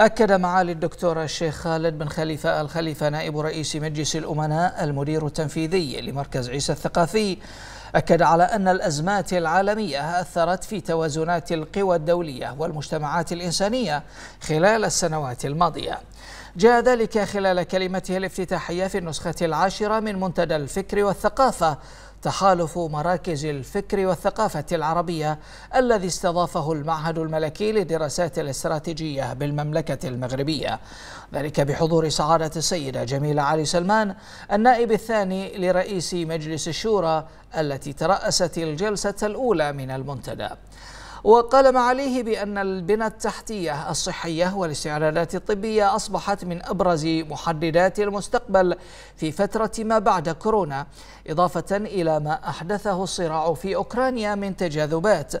أكد معالي الدكتور الشيخ خالد بن خليفة الخليفة نائب رئيس مجلس الأمناء المدير التنفيذي لمركز عيسى الثقافي أكد على أن الأزمات العالمية أثرت في توازنات القوى الدولية والمجتمعات الإنسانية خلال السنوات الماضية جاء ذلك خلال كلمته الافتتاحية في النسخة العاشرة من منتدى الفكر والثقافة تحالف مراكز الفكر والثقافة العربية الذي استضافه المعهد الملكي للدراسات الاستراتيجية بالمملكة المغربية ذلك بحضور سعادة السيدة جميلة علي سلمان النائب الثاني لرئيس مجلس الشورى التي التي ترأست الجلسة الأولى من المنتدى وقال معاليه بأن البنى التحتية الصحية والاستعدادات الطبية أصبحت من أبرز محددات المستقبل في فترة ما بعد كورونا إضافة إلى ما أحدثه الصراع في أوكرانيا من تجاذبات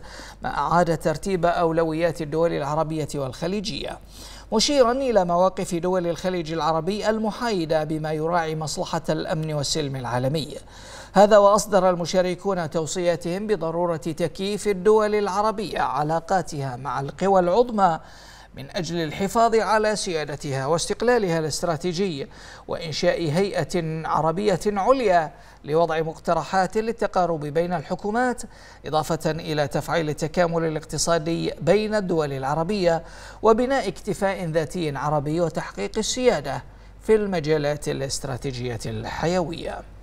ما أعاد ترتيب أولويات الدول العربية والخليجية مشيرا إلى مواقف دول الخليج العربي المحايدة بما يراعي مصلحة الأمن والسلم العالمي هذا وأصدر المشاركون توصياتهم بضرورة تكييف الدول العربية علاقاتها مع القوى العظمى من أجل الحفاظ على سيادتها واستقلالها الاستراتيجي وإنشاء هيئة عربية عليا لوضع مقترحات للتقارب بين الحكومات إضافة إلى تفعيل التكامل الاقتصادي بين الدول العربية وبناء اكتفاء ذاتي عربي وتحقيق السيادة في المجالات الاستراتيجية الحيوية